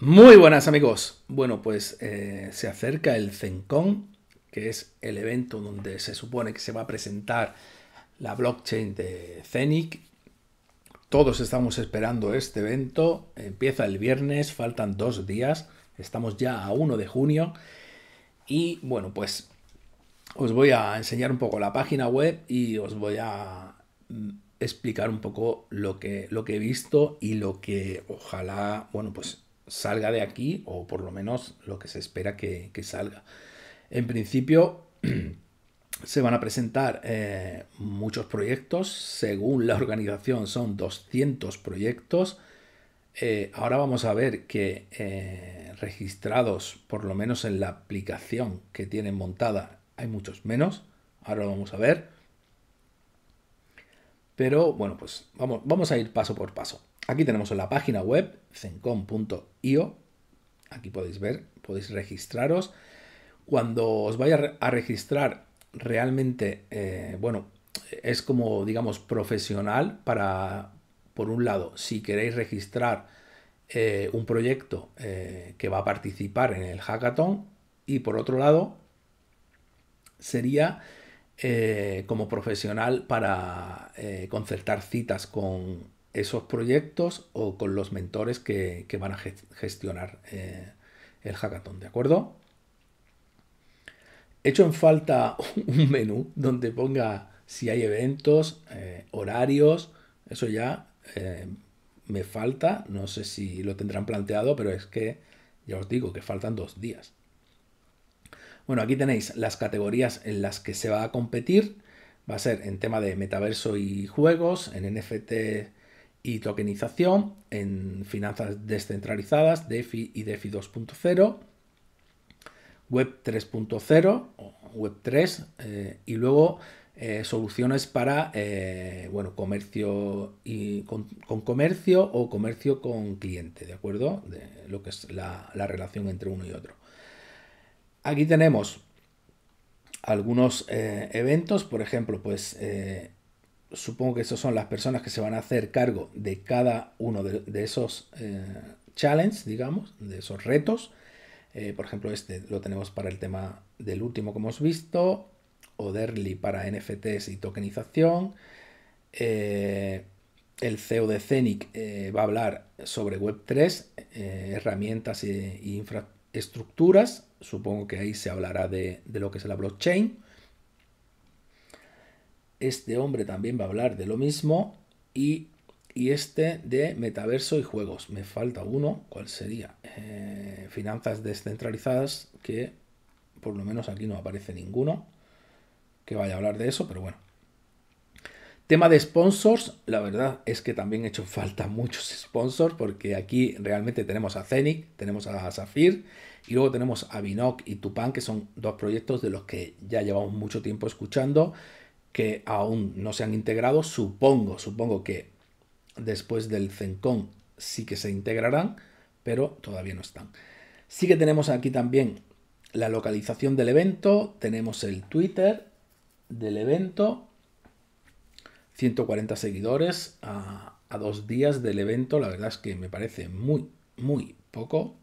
Muy buenas amigos. Bueno, pues eh, se acerca el CENCON, que es el evento donde se supone que se va a presentar la blockchain de CENIC. Todos estamos esperando este evento. Empieza el viernes, faltan dos días. Estamos ya a 1 de junio. Y bueno, pues os voy a enseñar un poco la página web y os voy a mm, explicar un poco lo que, lo que he visto y lo que ojalá, bueno, pues salga de aquí, o por lo menos lo que se espera que, salga. En principio, se van a presentar eh, muchos proyectos, según la organización son 200 proyectos. Eh, ahora vamos a ver que eh, registrados, por lo menos en la aplicación que tienen montada, hay muchos menos. Ahora lo vamos a ver. Pero bueno, pues vamos, vamos a ir paso por paso. Aquí tenemos la página web, cencom.io. Aquí podéis ver, podéis registraros. Cuando os vaya a registrar, realmente, eh, bueno, es como, digamos, profesional para, por un lado, si queréis registrar eh, un proyecto eh, que va a participar en el hackathon y por otro lado, sería como profesional para concertar citas con esos proyectos o con los mentores que, van a gestionar eh, el hackathon, ¿de acuerdo? Hecho en falta un menú donde ponga si hay eventos, eh, horarios, eso ya eh, me falta, no sé si lo tendrán planteado, pero es que ya os digo que faltan dos días. Bueno, aquí tenéis las categorías en las que se va a competir. Va a ser en tema de metaverso y juegos, en NFT y tokenización en finanzas descentralizadas, DeFi y DeFi 2.0, Web 3.0, Web 3, eh, y luego eh, soluciones para eh, bueno, comercio y con, comercio o comercio con cliente, ¿de acuerdo? De lo que es la, la relación entre uno y otro. Aquí tenemos algunos eventos, por ejemplo, pues supongo que esas son las personas que se van a hacer cargo de cada uno de, esos eh, challenges, digamos, de esos retos. Eh, por ejemplo, este lo tenemos para el tema del último que hemos visto, Oderly para NFTs y tokenización. Eh, el CEO de Cenic va a hablar sobre Web3, herramientas e, e, infraestructuras. Supongo que ahí se hablará de lo que es la blockchain este hombre también va a hablar de lo mismo y, este de metaverso y juegos. Me falta uno, ¿cuál sería? Eh, finanzas descentralizadas, que por lo menos aquí no aparece ninguno que vaya a hablar de eso, pero bueno. Tema de sponsors, la verdad es que también he hecho falta muchos sponsors porque aquí realmente tenemos a Zenic, tenemos a Zafir y luego tenemos a Binoc y Tupan, que son dos proyectos de los que ya llevamos mucho tiempo escuchando que aún no se han integrado, supongo, supongo que después del CENCON sí que se integrarán, pero todavía no están. Sí que tenemos aquí también la localización del evento, tenemos el Twitter del evento, 140 seguidores a, dos días del evento, la verdad es que me parece muy, muy poco.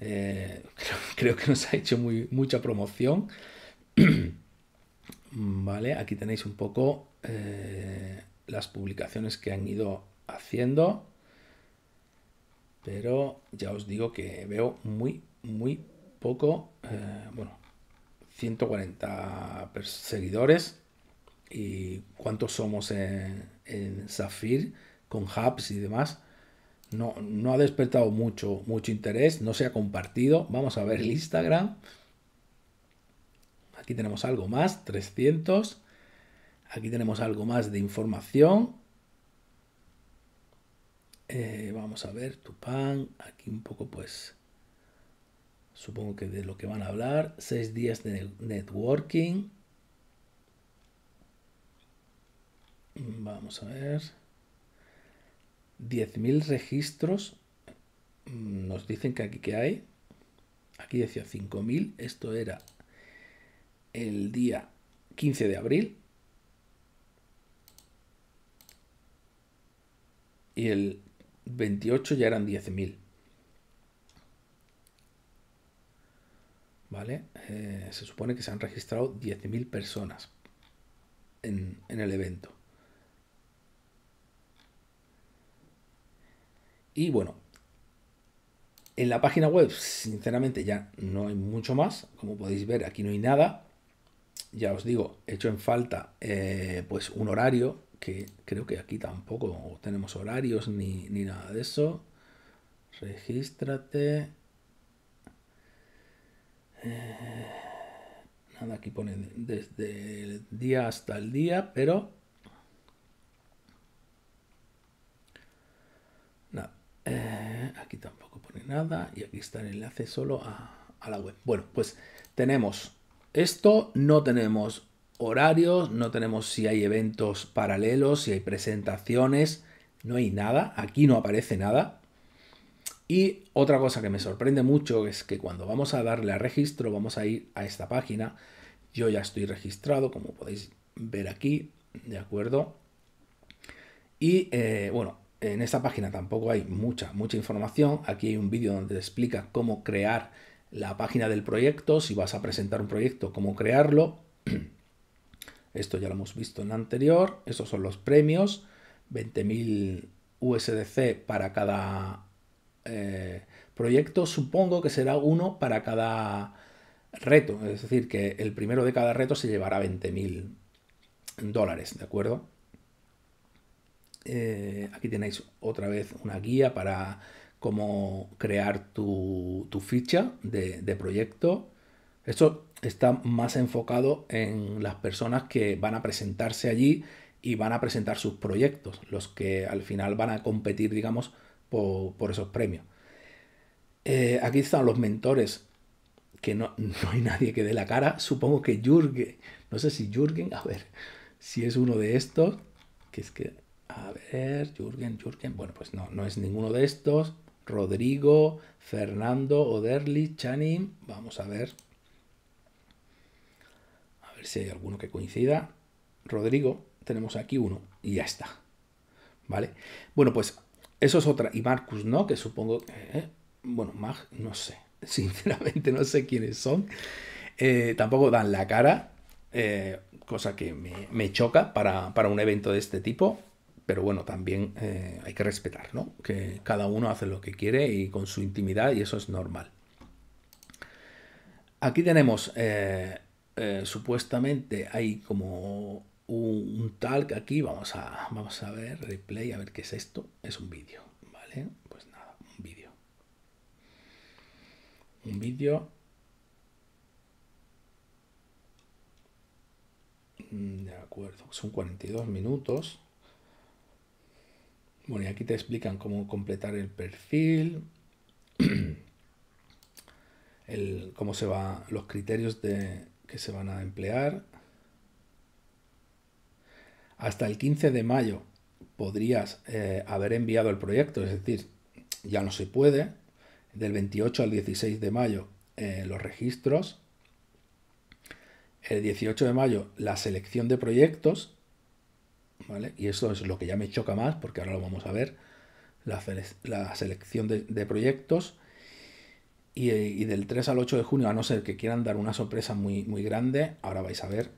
Eh, creo, que nos ha hecho muy, mucha promoción. ¿vale? Aquí tenéis un poco eh, las publicaciones que han ido haciendo, pero ya os digo que veo muy, muy poco, eh, bueno, 140 seguidores y cuántos somos en, en Zafir con hubs y demás. No, no ha despertado mucho, mucho interés, no se ha compartido. Vamos a ver el Instagram. Aquí tenemos algo más, 300. Aquí tenemos algo más de información. Eh, vamos a ver, Tupan, aquí un poco pues supongo que de lo que van a hablar, seis días de networking. Vamos a ver. 10.000 registros. Mm, nos dicen que aquí que hay. Aquí decía 5.000. Esto era el día 15 de abril y el 28 ya eran 10.000. ¿Vale? Eh, se supone que se han registrado 10.000 personas en el evento. Y bueno, en la página web, sinceramente, ya no hay mucho más. Como podéis ver, aquí no hay nada ya os digo, hecho en falta eh, pues un horario, que creo que aquí tampoco tenemos horarios ni, nada de eso. Regístrate. Eh, nada, aquí pone desde el día hasta el día, pero... Nada, eh, aquí tampoco pone nada y aquí está el enlace solo a, a la web. Bueno, pues tenemos esto no tenemos horarios, no tenemos si hay eventos paralelos, si hay presentaciones, no hay nada, aquí no aparece nada. Y otra cosa que me sorprende mucho es que cuando vamos a darle a registro, vamos a ir a esta página. Yo ya estoy registrado, como podéis ver aquí, ¿de acuerdo? Y eh, bueno, en esta página tampoco hay mucha, mucha información. Aquí hay un vídeo donde explica cómo crear la página del proyecto, si vas a presentar un proyecto, cómo crearlo. Esto ya lo hemos visto en anterior. Estos son los premios. 20.000 USDC para cada eh, proyecto. Supongo que será uno para cada reto. Es decir, que el primero de cada reto se llevará 20.000 dólares, ¿de acuerdo? Eh, aquí tenéis otra vez una guía para cómo crear tu, ficha de, proyecto. Esto está más enfocado en las personas que van a presentarse allí y van a presentar sus proyectos, los que al final van a competir, digamos, por, esos premios. Eh, aquí están los mentores, que no, no hay nadie que dé la cara. Supongo que Jürgen, no sé si Jürgen, a ver, si es uno de estos, que es que, a ver, Jürgen, Jürgen, bueno, pues no, no es ninguno de estos. Rodrigo, Fernando, Oderli, Chanin. Vamos a ver. A ver si hay alguno que coincida. Rodrigo, tenemos aquí uno y ya está. ¿Vale? Bueno, pues eso es otra. Y Marcus, ¿no? Que supongo eh, bueno, Mag, no sé. Sinceramente no sé quiénes son. Eh, tampoco dan la cara, eh, cosa que me, choca para, para un evento de este tipo. Pero bueno, también eh, hay que respetar, ¿no? Que cada uno hace lo que quiere y con su intimidad y eso es normal. Aquí tenemos, eh, eh, supuestamente hay como un, tal que aquí, vamos a, vamos a ver, replay, a ver qué es esto. Es un vídeo, ¿vale? Pues nada, un vídeo. Un vídeo mm, De acuerdo, son 42 minutos. Bueno, y aquí te explican cómo completar el perfil, cómo se va, los criterios que se van a emplear. Hasta el 15 de mayo podrías eh, haber enviado el proyecto, es decir, ya no se puede. Del 28 al 16 de mayo eh, los registros. El 18 de mayo la selección de proyectos y eso es lo que ya me choca más, porque ahora lo vamos a ver, la, selección de, proyectos. Y, del 3 al 8 de junio, a no ser que quieran dar una sorpresa muy, muy grande, ahora vais a ver.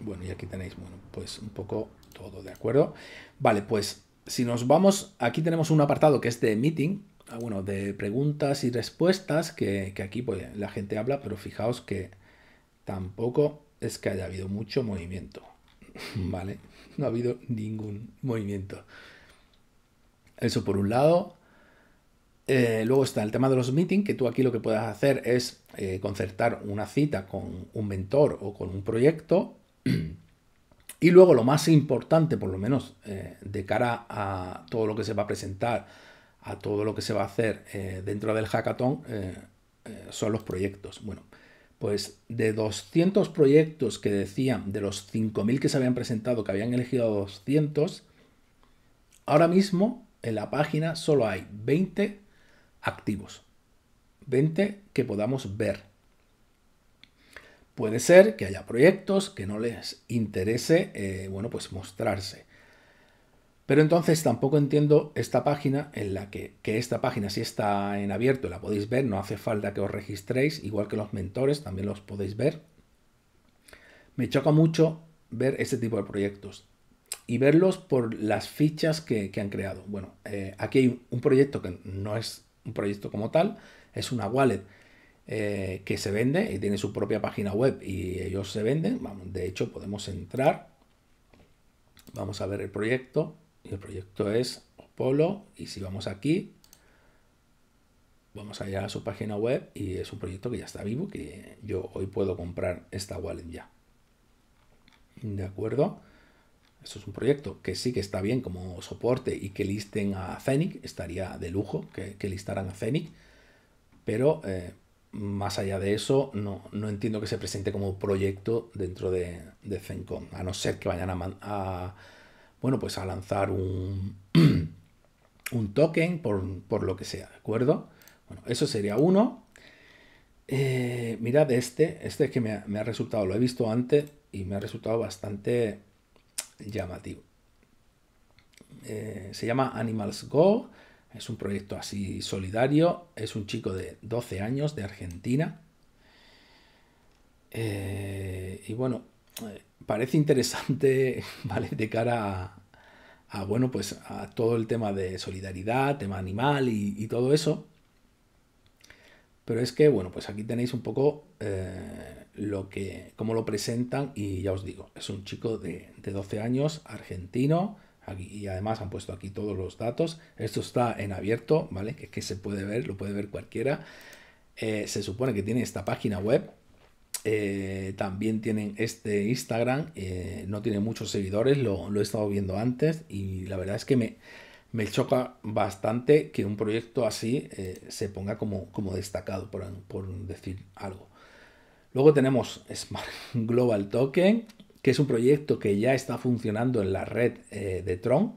Bueno, y aquí tenéis, pues un poco todo, ¿de acuerdo? Vale, pues si nos vamos, aquí tenemos un apartado que es de meeting, ah, bueno, de preguntas y respuestas, que, aquí pues, la gente habla, pero fijaos que tampoco es que haya habido mucho movimiento. ¿vale? No ha habido ningún movimiento. Eso por un lado. Eh, luego está el tema de los meetings, que tú aquí lo que puedes hacer es eh, concertar una cita con un mentor o con un proyecto. Y luego lo más importante, por lo menos eh, de cara a todo lo que se va a presentar, a todo lo que se va a hacer dentro del hackathon, son los proyectos. Bueno, pues de 200 proyectos que decían, de los 5.000 que se habían presentado, que habían elegido 200, ahora mismo en la página solo hay 20 activos. 20 que podamos ver. Puede ser que haya proyectos que no les interese, eh, bueno, pues mostrarse. Pero entonces tampoco entiendo esta página en la que, esta página si está en abierto, la podéis ver, no hace falta que os registréis, igual que los mentores, también los podéis ver. Me choca mucho ver este tipo de proyectos y verlos por las fichas que, han creado. Bueno, eh, aquí hay un proyecto que no es un proyecto como tal, es una wallet eh, que se vende y tiene su propia página web y ellos se venden. Vamos, de hecho, podemos entrar. Vamos a ver el proyecto y el proyecto es Polo y si vamos aquí vamos allá a su página web y es un proyecto que ya está vivo que yo hoy puedo comprar esta wallet ya de acuerdo esto es un proyecto que sí que está bien como soporte y que listen a Zenic estaría de lujo que, que listaran a Zenic pero eh, más allá de eso, no, no, entiendo que se presente como proyecto dentro de, de a no ser que vayan a, a bueno, pues a lanzar un, un token por, lo que sea, ¿de acuerdo? Bueno, eso sería uno. Eh, mirad este, este es que me ha, resultado, lo he visto antes y me ha resultado bastante llamativo. Eh, se llama Animals Go, es un proyecto así solidario, es un chico de 12 años de Argentina. Eh, y bueno, parece interesante, ¿vale? De cara a, bueno, pues a todo el tema de solidaridad, tema animal y, todo eso. Pero es que, bueno, pues aquí tenéis un poco eh, lo que, cómo lo presentan y ya os digo, es un chico de, 12 años, argentino, y además han puesto aquí todos los datos. Esto está en abierto, ¿vale? Que, que se puede ver, lo puede ver cualquiera. Eh, se supone que tiene esta página web, eh, también tienen este Instagram, eh, no tiene muchos seguidores, lo, he estado viendo antes y la verdad es que me, me choca bastante que un proyecto así eh, se ponga como, como destacado, por, decir algo. Luego tenemos Smart Global Token, que es un proyecto que ya está funcionando en la red de Tron,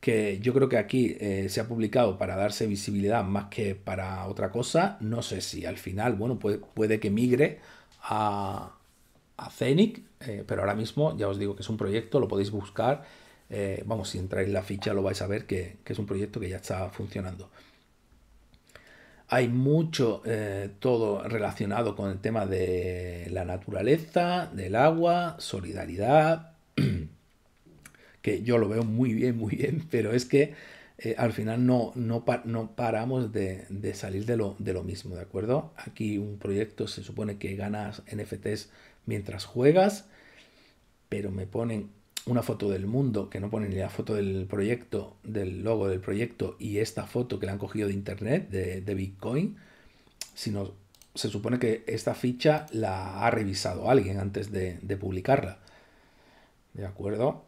que yo creo que aquí se ha publicado para darse visibilidad más que para otra cosa. No sé si al final, bueno, puede que migre a, Zenic, eh, pero ahora mismo ya os digo que es un proyecto, lo podéis buscar. Eh, vamos, si entráis la ficha lo vais a ver que, es un proyecto que ya está funcionando. Hay mucho eh, todo relacionado con el tema de la naturaleza, del agua, solidaridad, que yo lo veo muy bien, muy bien, pero es que eh, al final no, paramos de, salir de lo, mismo, ¿de acuerdo? Aquí un proyecto se supone que ganas NFTs mientras juegas, pero me ponen una foto del mundo, que no ponen ni la foto del proyecto, del logo del proyecto, y esta foto que la han cogido de internet, de, Bitcoin, sino se supone que esta ficha la ha revisado alguien antes de publicarla. ¿De acuerdo?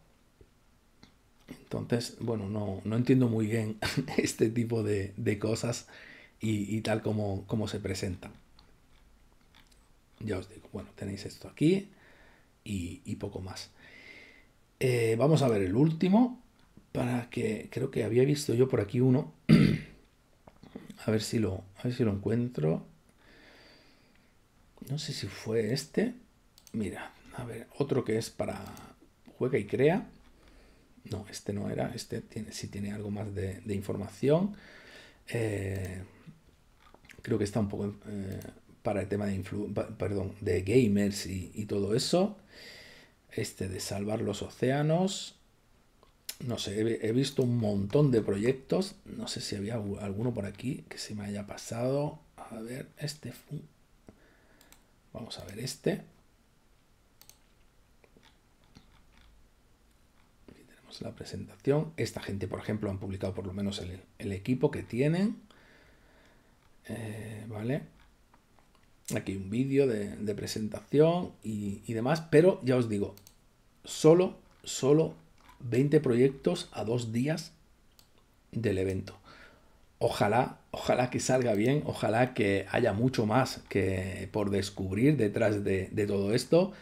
Entonces, bueno, no, no entiendo muy bien este tipo de, de cosas y, tal como, como se presentan. Ya os digo, bueno, tenéis esto aquí y, poco más. Eh, vamos a ver el último, para que creo que había visto yo por aquí uno. a, ver si lo, a ver si lo encuentro. No sé si fue este. Mira, a ver, otro que es para juega y crea. No, este no era. Este tiene, sí tiene algo más de, información. Eh, creo que está un poco eh, para el tema de, perdón, de gamers y, todo eso. Este de salvar los océanos. No sé, he, he, visto un montón de proyectos. No sé si había alguno por aquí que se me haya pasado. A ver, este. Vamos a ver este. la presentación. Esta gente, por ejemplo, han publicado por lo menos el, equipo que tienen. Eh, ¿Vale? Aquí un vídeo de, presentación y, demás, pero ya os digo, solo, solo 20 proyectos a dos días del evento. Ojalá, ojalá que salga bien, ojalá que haya mucho más que por descubrir detrás de, de todo esto.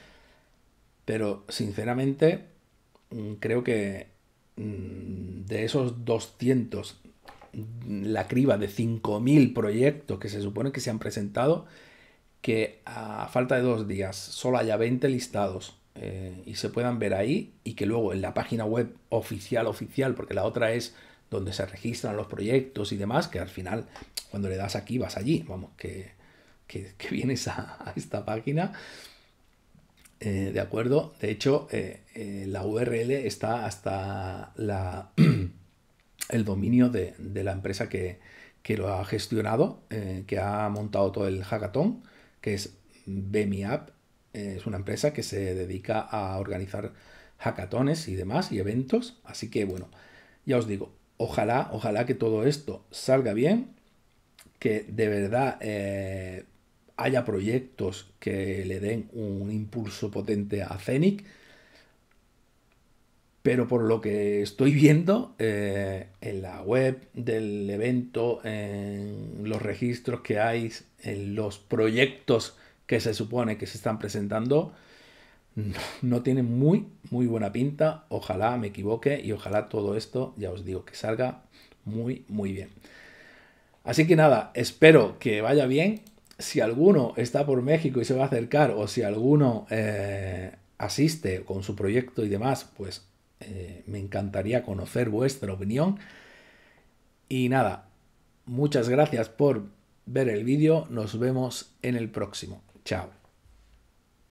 Pero sinceramente, Mm, creo que mm, de esos 200, mm, la criba de 5.000 proyectos que se supone que se han presentado, que a falta de dos días solo haya 20 listados eh, y se puedan ver ahí y que luego en la página web oficial, oficial, porque la otra es donde se registran los proyectos y demás, que al final cuando le das aquí vas allí, vamos, que, que, vienes a, a esta página eh, ¿De acuerdo? De hecho, eh, eh, la URL está hasta la, el dominio de, de, la empresa que, que lo ha gestionado, que ha montado todo el hackathon, que es BemiApp. es una empresa que se dedica a organizar hackatones y demás y eventos. Así que, bueno, ya os digo, ojalá, ojalá que todo esto salga bien, que de verdad haya proyectos que le den un impulso potente a CENIC. Pero por lo que estoy viendo eh, en la web del evento, en los registros que hay, en los proyectos que se supone que se están presentando, no, tienen muy, muy buena pinta. Ojalá me equivoque y ojalá todo esto, ya os digo, que salga muy, muy bien. Así que nada, espero que vaya bien, si alguno está por México y se va a acercar, o si alguno eh, asiste con su proyecto y demás, pues eh, me encantaría conocer vuestra opinión. Y nada, muchas gracias por ver el vídeo, nos vemos en el próximo. Chao.